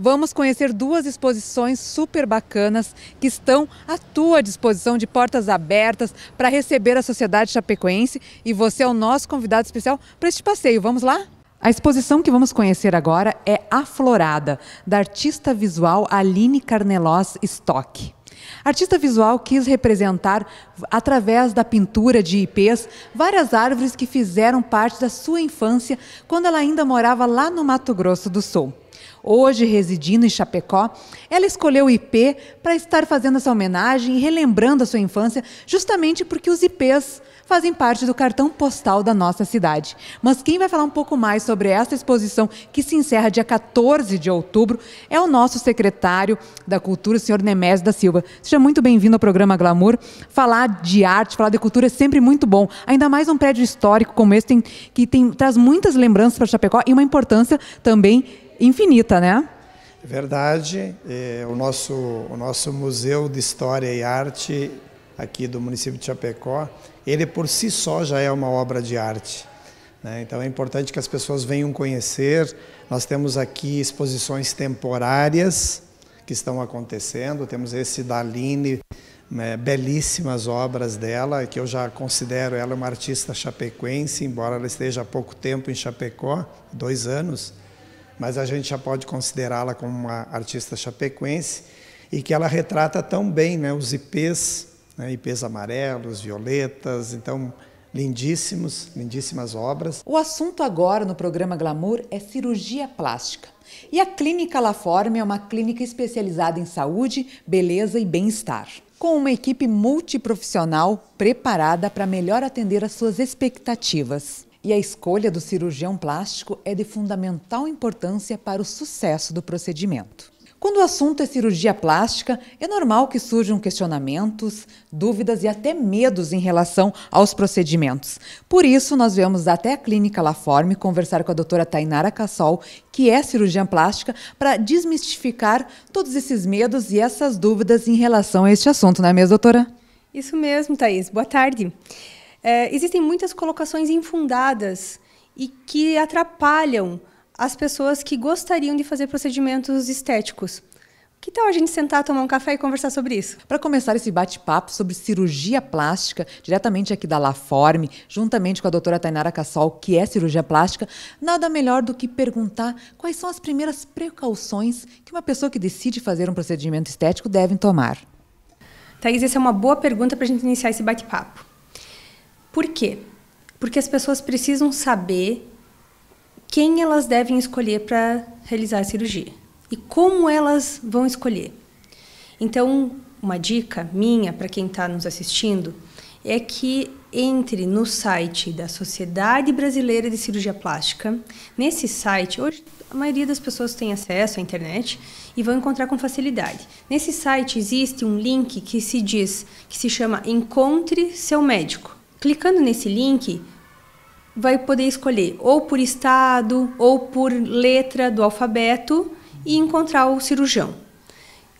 Vamos conhecer duas exposições super bacanas que estão à tua disposição de portas abertas para receber a sociedade chapecoense e você é o nosso convidado especial para este passeio. Vamos lá? A exposição que vamos conhecer agora é Aflorada, da artista visual Aline Carnelos Stock. A artista visual quis representar, através da pintura de IPS várias árvores que fizeram parte da sua infância quando ela ainda morava lá no Mato Grosso do Sul hoje residindo em Chapecó, ela escolheu o IP para estar fazendo essa homenagem e relembrando a sua infância, justamente porque os IPs fazem parte do cartão postal da nossa cidade. Mas quem vai falar um pouco mais sobre essa exposição que se encerra dia 14 de outubro é o nosso secretário da Cultura, o senhor Nemésio da Silva. Seja muito bem-vindo ao programa Glamour. Falar de arte, falar de cultura é sempre muito bom. Ainda mais um prédio histórico como esse tem, que tem, traz muitas lembranças para Chapecó e uma importância também infinita, né? Verdade. É, o, nosso, o nosso Museu de História e Arte aqui do município de Chapecó, ele por si só já é uma obra de arte. Né? Então é importante que as pessoas venham conhecer. Nós temos aqui exposições temporárias que estão acontecendo. Temos esse Daline, né, belíssimas obras dela, que eu já considero ela uma artista chapecuense, embora ela esteja há pouco tempo em Chapecó, dois anos mas a gente já pode considerá-la como uma artista chapequense e que ela retrata tão bem né, os IPs, né, IPs amarelos, violetas, então lindíssimos, lindíssimas obras. O assunto agora no programa Glamour é cirurgia plástica. E a Clínica Laforme é uma clínica especializada em saúde, beleza e bem-estar, com uma equipe multiprofissional preparada para melhor atender às suas expectativas e a escolha do cirurgião plástico é de fundamental importância para o sucesso do procedimento. Quando o assunto é cirurgia plástica, é normal que surjam questionamentos, dúvidas e até medos em relação aos procedimentos. Por isso, nós viemos até a Clínica Laforme conversar com a doutora Tainara Cassol, que é cirurgiã plástica, para desmistificar todos esses medos e essas dúvidas em relação a este assunto, não é mesmo, doutora? Isso mesmo, Thaís. Boa tarde. Boa tarde é, existem muitas colocações infundadas e que atrapalham as pessoas que gostariam de fazer procedimentos estéticos. Que tal a gente sentar, tomar um café e conversar sobre isso? Para começar esse bate-papo sobre cirurgia plástica, diretamente aqui da Laforme, juntamente com a doutora Tainara Cassol, que é cirurgia plástica, nada melhor do que perguntar quais são as primeiras precauções que uma pessoa que decide fazer um procedimento estético deve tomar. Thaís, essa é uma boa pergunta para a gente iniciar esse bate-papo. Por quê? Porque as pessoas precisam saber quem elas devem escolher para realizar a cirurgia e como elas vão escolher. Então, uma dica minha para quem está nos assistindo é que entre no site da Sociedade Brasileira de Cirurgia Plástica. Nesse site, hoje a maioria das pessoas tem acesso à internet e vão encontrar com facilidade. Nesse site existe um link que se diz, que se chama Encontre seu médico. Clicando nesse link, vai poder escolher ou por estado ou por letra do alfabeto e encontrar o cirurgião.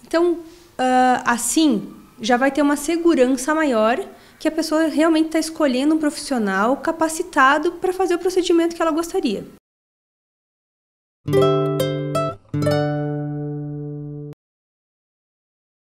Então, ah, assim, já vai ter uma segurança maior que a pessoa realmente está escolhendo um profissional capacitado para fazer o procedimento que ela gostaria.